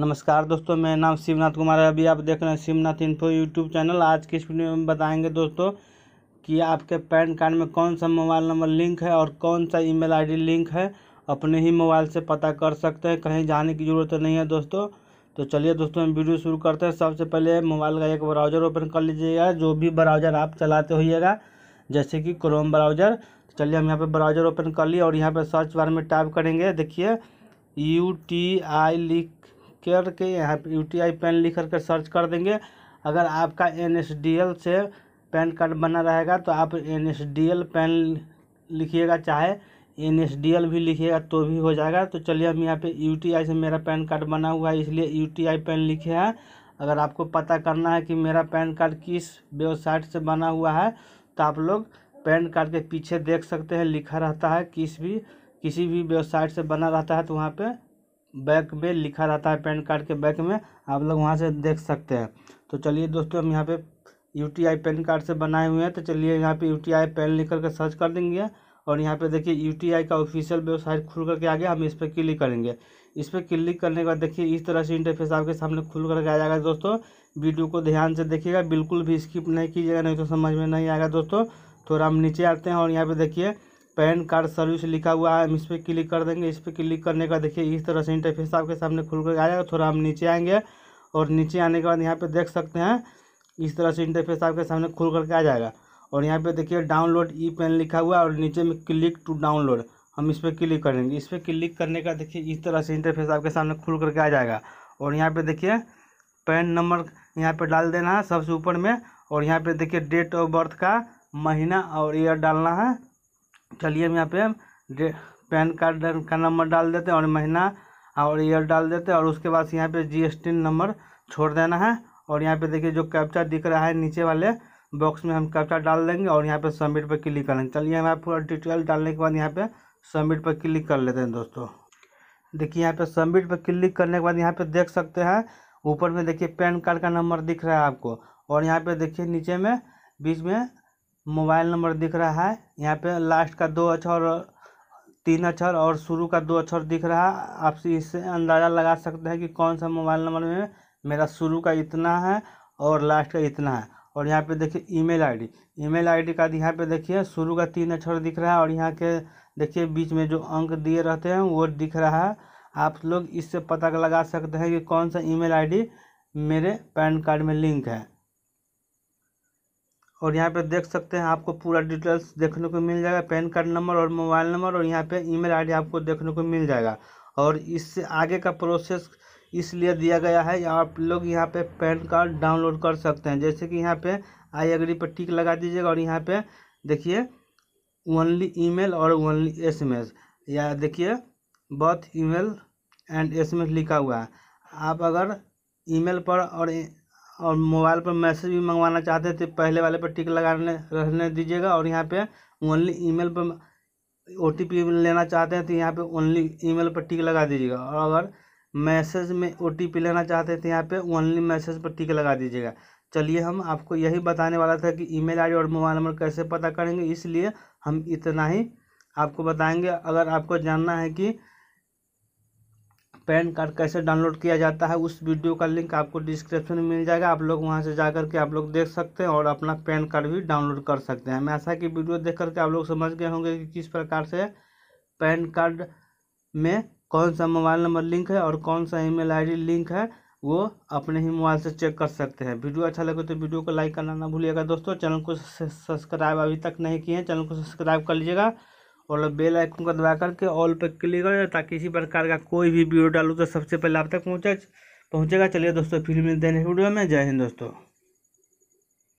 नमस्कार दोस्तों मेरा नाम शिवनाथ कुमार है अभी आप देख रहे हैं शिवनाथ इन्फो यूट्यूब चैनल आज के इस वीडियो में बताएंगे दोस्तों कि आपके पैन कार्ड में कौन सा मोबाइल नंबर लिंक है और कौन सा ईमेल आईडी लिंक है अपने ही मोबाइल से पता कर सकते हैं कहीं जाने की ज़रूरत नहीं है दोस्तों तो चलिए दोस्तों हम वीडियो शुरू करते हैं सबसे पहले मोबाइल का एक ब्राउज़र ओपन कर लीजिएगा जो भी ब्राउज़र आप चलाते होइएगा जैसे कि क्रोम ब्राउज़र चलिए हम यहाँ पर ब्राउज़र ओपन कर लिए और यहाँ पर सर्च बार में टाइप करेंगे देखिए यू टी आई लिख केयर के यहाँ पर यू टी आई पेन लिख करके सर्च कर देंगे अगर आपका एन एस डी एल से पैन कार्ड बना रहेगा तो आप N S D L PAN लिखिएगा चाहे एन एस डी एल भी लिखिएगा तो भी हो जाएगा तो चलिए हम यहाँ पे यू टी आई से मेरा पैन कार्ड बना हुआ है इसलिए यू टी आई पेन लिखे हैं अगर आपको पता करना है कि मेरा पैन कार्ड किस वेबसाइट से बना हुआ है तो आप लोग पैन कार्ड के पीछे देख सकते हैं लिखा रहता है किस भी किसी भी वेबसाइट से बना रहता है तो वहाँ पे बैक में लिखा रहता है पैन कार्ड के बैक में आप लोग वहाँ से देख सकते हैं तो चलिए दोस्तों हम यहाँ पे U T I PAN card से बनाए हुए हैं तो चलिए यहाँ पे यू टी आई पैन लिख करके सर्च कर देंगे और यहाँ पे देखिए यू टी आई का ऑफिशियल वेबसाइट खुल करके आ गया हम इस पर क्लिक करेंगे इस पर क्लिक करने के बाद देखिए इस तरह से इंटरफेस आपके सामने खुल करके आ जाएगा दोस्तों वीडियो को ध्यान से देखिएगा बिल्कुल भी स्किप नहीं कीजिएगा नहीं तो समझ में नहीं आएगा दोस्तों थोड़ा हम नीचे आते हैं और यहाँ पर देखिए पैन कार्ड सर्विस लिखा हुआ है हम इस पर क्लिक कर देंगे इस पर क्लिक करने का देखिए इस तरह से इंटरफेस आपके सामने खुल कर जाएगा थोड़ा हम नीचे आएंगे और नीचे आने के बाद यहाँ पे देख सकते हैं इस तरह से इंटरफेस आपके सामने खुल करके आ जाएगा और यहाँ पे देखिए डाउनलोड ई पेन लिखा हुआ है और नीचे में क्लिक टू डाउनलोड हम इस पर क्लिक करेंगे इस पर क्लिक करने का देखिए इस तरह से इंटरफेस आपके सामने खुल करके आ जाएगा और यहाँ पर देखिए पैन नंबर यहाँ पर डाल देना है सबसे ऊपर में और यहाँ पर देखिए डेट ऑफ बर्थ का महीना और ईयर डालना है चलिए हम यहाँ पे पैन कार्ड का नंबर डाल देते हैं और महीना और ईयर डाल देते हैं और उसके बाद यहाँ पे जीएसटी नंबर छोड़ देना है और यहाँ पे देखिए जो कैप्चा दिख रहा है नीचे वाले बॉक्स में हम कैप्चा डाल देंगे और यहाँ पे सबमिट पर क्लिक करेंगे चलिए हम आप पूरा डिटेल डालने के बाद यहाँ पे सबमिट पर क्लिक कर लेते हैं दोस्तों देखिए यहाँ पे सबमिट पर क्लिक करने के बाद यहाँ पे देख सकते हैं ऊपर में देखिए पैन कार्ड का नंबर दिख रहा है आपको और यहाँ पे देखिए नीचे में बीच में मोबाइल नंबर दिख रहा है यहाँ पे लास्ट का दो अक्षर तीन अक्षर और शुरू का दो अक्षर दिख रहा है आप इससे अंदाज़ा लगा सकते हैं कि कौन सा मोबाइल नंबर में मेरा शुरू का इतना है और लास्ट का इतना है और यहाँ पे देखिए ईमेल आईडी ईमेल आईडी का यहाँ पे देखिए शुरू का तीन अक्षर दिख रहा है और यहाँ के देखिए बीच में जो अंक दिए रहते हैं वो दिख रहा है आप लोग इससे पता लगा सकते हैं कि कौन सा ईमेल आईडी मेरे पैन कार्ड में लिंक है और यहाँ पे देख सकते हैं आपको पूरा डिटेल्स देखने को मिल जाएगा पैन कार्ड नंबर और मोबाइल नंबर और यहाँ पे ईमेल आईडी आपको देखने को मिल जाएगा और इससे आगे का प्रोसेस इसलिए दिया गया है आप लोग यहाँ पे पैन कार्ड डाउनलोड कर सकते हैं जैसे कि यहाँ पे आई एग्री पर टिक लगा दीजिएगा और यहाँ पर देखिए ओनली ई और ओनली एस या देखिए बर्थ ई एंड एस लिखा हुआ है आप अगर ईमेल पर और और मोबाइल पर मैसेज भी मंगवाना चाहते थे पहले वाले पर टिक लगाने रहने दीजिएगा और यहाँ पे ओनली ईमेल पर ओ लेना चाहते हैं तो यहाँ पे ओनली ईमेल पर टिक लगा दीजिएगा और अगर मैसेज में ओ लेना चाहते हैं तो यहाँ पे ओनली मैसेज पर टिक लगा दीजिएगा चलिए हम आपको यही बताने वाला था कि ईमेल आईडी और मोबाइल नंबर कैसे पता करेंगे इसलिए हम इतना ही आपको बताएँगे अगर आपको जानना है कि पैन कार्ड कैसे डाउनलोड किया जाता है उस वीडियो का लिंक आपको डिस्क्रिप्शन में मिल जाएगा आप लोग वहां से जा करके आप लोग देख सकते हैं और अपना पैन कार्ड भी डाउनलोड कर सकते हैं मैं ऐसा कि वीडियो देख करके आप लोग समझ गए होंगे कि किस प्रकार से पैन कार्ड में कौन सा मोबाइल नंबर लिंक है और कौन सा ई मेल लिंक है वो अपने ही मोबाइल से चेक कर सकते हैं वीडियो अच्छा लगे तो वीडियो को लाइक करना ना भूलिएगा दोस्तों चैनल को सब्सक्राइब अभी तक नहीं किए हैं चैनल को सब्सक्राइब कर लीजिएगा और बेल आइकन को दबा करके ऑल पर क्लिक कर ताकि इसी प्रकार का कोई भी वीडियो डालू तो सबसे पहले आप तक पहुँचा पहुँचेगा चलिए दोस्तों फिर मिलते हैं वीडियो में जय हिंद दोस्तों